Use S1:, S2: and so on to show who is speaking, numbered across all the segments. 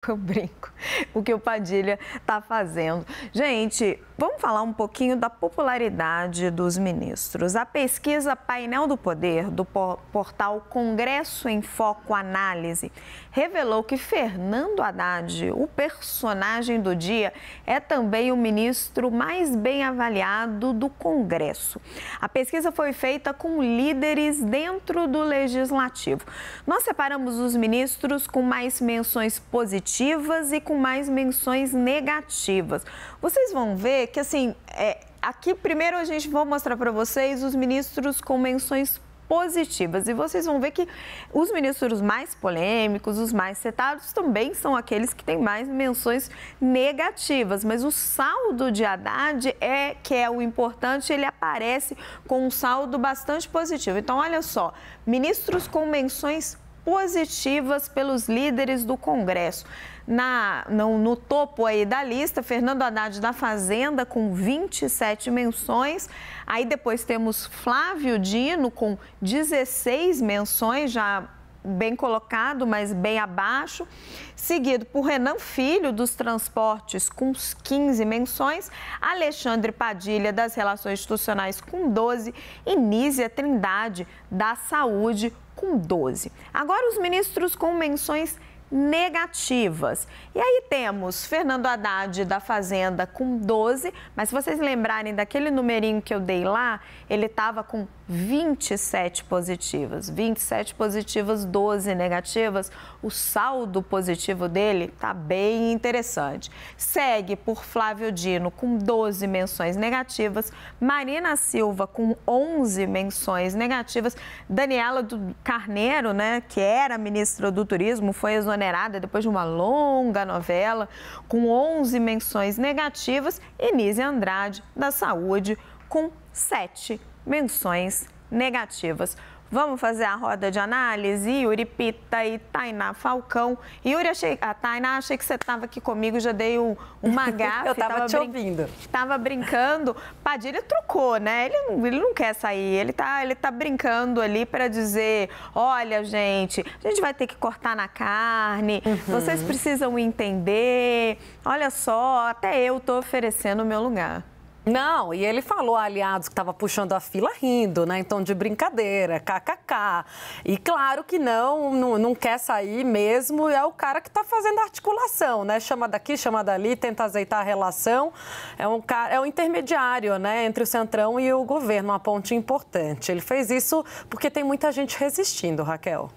S1: Eu brinco o que o Padilha está fazendo. Gente, vamos falar um pouquinho da popularidade dos ministros. A pesquisa Painel do Poder, do portal Congresso em Foco Análise, revelou que Fernando Haddad, o personagem do dia, é também o ministro mais bem avaliado do Congresso. A pesquisa foi feita com líderes dentro do Legislativo. Nós separamos os ministros com mais menções positivas positivas e com mais menções negativas. Vocês vão ver que, assim, é, aqui primeiro a gente vou mostrar para vocês os ministros com menções positivas. E vocês vão ver que os ministros mais polêmicos, os mais citados, também são aqueles que têm mais menções negativas. Mas o saldo de Haddad é que é o importante, ele aparece com um saldo bastante positivo. Então, olha só, ministros com menções positivas positivas pelos líderes do Congresso. Na, no, no, topo aí da lista, Fernando Haddad da Fazenda, com 27 menções. Aí depois temos Flávio Dino, com 16 menções, já bem colocado, mas bem abaixo. Seguido por Renan Filho, dos Transportes, com 15 menções. Alexandre Padilha, das Relações Institucionais, com 12. E Nízia Trindade, da Saúde, com 12. Agora, os ministros com menções negativas. E aí temos Fernando Haddad da Fazenda com 12, mas se vocês lembrarem daquele numerinho que eu dei lá, ele estava com 27 positivas, 27 positivas, 12 negativas. O saldo positivo dele está bem interessante. Segue por Flávio Dino com 12 menções negativas, Marina Silva com 11 menções negativas, Daniela do Carneiro, né, que era ministra do Turismo, foi exonerada depois de uma longa novela com 11 menções negativas e Nise Andrade, da Saúde, com 7 menções negativas. Vamos fazer a roda de análise? Yuri Pita e Tainá Falcão. Yuri, achei, a Tainá, achei que você estava aqui comigo, já dei um, uma gafe. Eu estava te brin... ouvindo. Estava brincando. Padilha trocou, né? Ele, ele não quer sair, ele está ele tá brincando ali para dizer, olha, gente, a gente vai ter que cortar na carne, uhum. vocês precisam entender, olha só, até eu estou oferecendo o meu lugar. Não, e ele falou a aliados que estava puxando a fila rindo, né? Então, de brincadeira, kkk. E claro que não, não, não quer sair mesmo, é o cara que está fazendo articulação, né? Chama daqui, chama dali, tenta azeitar a relação. É um, cara, é um intermediário, né? Entre o Centrão e o governo, uma ponte importante. Ele fez isso porque tem muita gente resistindo, Raquel.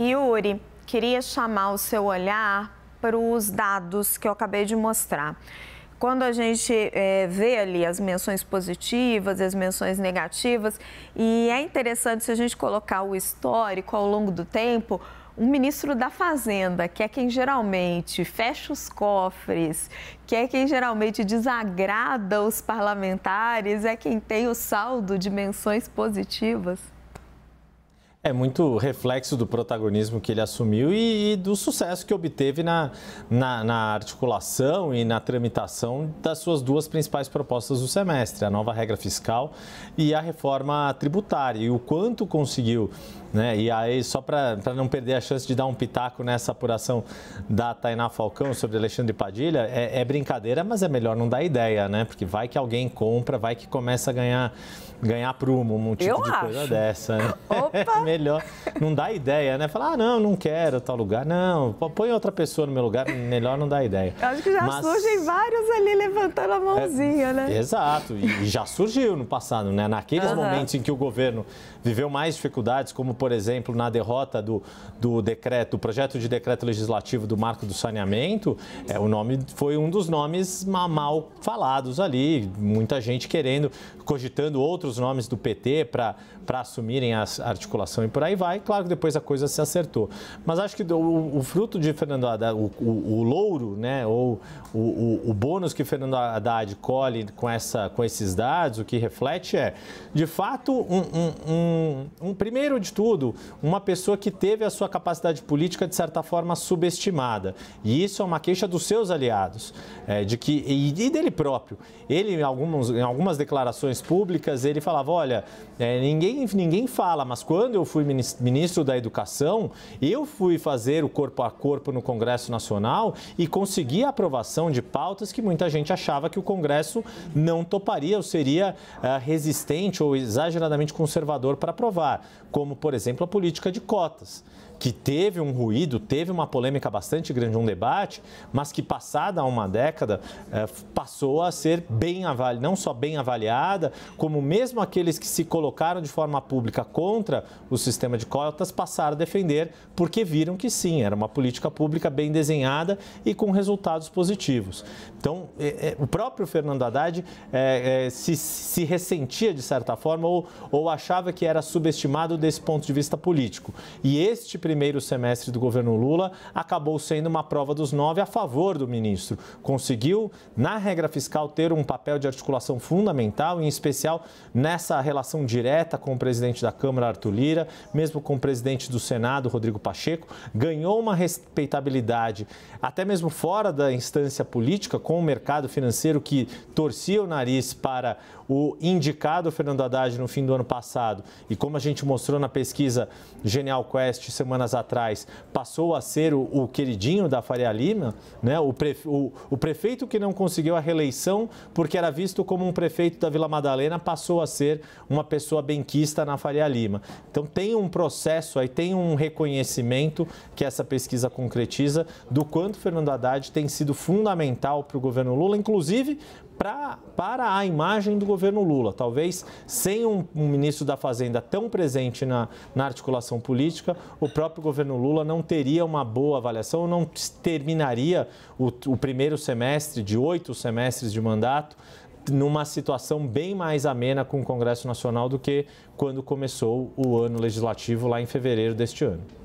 S1: Yuri, queria chamar o seu olhar para os dados que eu acabei de mostrar quando a gente é, vê ali as menções positivas e as menções negativas, e é interessante se a gente colocar o histórico ao longo do tempo, um ministro da Fazenda, que é quem geralmente fecha os cofres, que é quem geralmente desagrada os parlamentares, é quem tem o saldo de menções positivas?
S2: É muito reflexo do protagonismo que ele assumiu e, e do sucesso que obteve na, na, na, articulação e na tramitação das suas duas principais propostas do semestre, a nova regra fiscal e a reforma tributária. E o quanto conseguiu né? E aí, só para não perder a chance de dar um pitaco nessa apuração da Tainá Falcão sobre Alexandre Padilha, é, é, brincadeira, mas é melhor não dar ideia, né? Porque vai que alguém compra, vai que começa a ganhar, ganhar prumo, um tipo Eu de acho. coisa dessa. Né? Opa. É melhor, não dá ideia, né? Falar, ah, não, não quero tal lugar. Não, põe outra pessoa no meu lugar, melhor não dá ideia. Eu acho que já Mas... surgem
S1: vários ali levantando a mãozinha, é, né?
S2: Exato, e já surgiu no passado, né? Naqueles uhum. momentos em que o governo viveu mais dificuldades, como, por exemplo, na derrota do, do decreto, do projeto de decreto legislativo do marco do saneamento, é, o nome foi um dos nomes mal falados ali, muita gente querendo cogitando outros nomes do PT para assumirem a articulação e por aí vai. Claro que depois a coisa se acertou. Mas acho que o, o fruto de Fernando Haddad, o, o, o louro, né, ou o, bônus que Fernando Haddad colhe com, essa, com esses dados, o que reflete é, de fato, um, um, um, um primeiro de tudo, uma pessoa que teve a sua capacidade política, de certa forma, subestimada. E isso é uma queixa dos seus aliados, é, de que, e, e dele próprio. Ele, em, algumas em algumas declarações públicas, ele falava: olha, é, ninguém, ninguém fala, mas quando eu fui ministro da Educação, eu fui fazer o corpo a corpo no Congresso Nacional e consegui a aprovação de pautas que muita gente achava que o Congresso não toparia ou seria é, resistente ou exageradamente conservador para aprovar, como, por exemplo, a política de cotas que teve um ruído, teve uma polêmica bastante grande, um debate, mas que passada uma década é, passou a ser bem avaliada, não só bem avaliada, como mesmo aqueles que se colocaram de forma pública contra o sistema de cotas passaram a defender, porque viram que sim, era uma política pública bem desenhada e com resultados positivos. Então, é, é, o próprio Fernando Haddad se, se ressentia de certa forma ou, ou achava que era subestimado desse ponto de vista político. E este primeiro semestre do governo Lula acabou sendo uma prova dos nove a favor do ministro. Conseguiu, na regra fiscal, ter um papel de articulação fundamental, em especial nessa relação direta com o presidente da Câmara, Arthur Lira, mesmo com o presidente do Senado, Rodrigo Pacheco. Ganhou uma respeitabilidade, até mesmo fora da instância política, com o mercado financeiro que torcia o nariz para o indicado Fernando Haddad no fim do ano passado, e como a gente mostrou na pesquisa Genial Quest semanas atrás, passou a ser o, o queridinho da Faria Lima, né? O, o, o prefeito que não conseguiu a reeleição porque era visto como um prefeito da Vila Madalena passou a ser uma pessoa benquista na Faria Lima. Então tem um processo aí, tem um reconhecimento que essa pesquisa concretiza do quanto Fernando Haddad tem sido fundamental para o governo Lula, inclusive pra, para a imagem do governo Lula. Talvez sem um, um ministro da Fazenda tão presente na, na articulação política, o próprio governo Lula não teria uma boa avaliação, não terminaria o, o primeiro semestre de oito semestres de mandato numa situação bem mais amena com o Congresso Nacional do que quando começou o ano legislativo lá em fevereiro deste ano.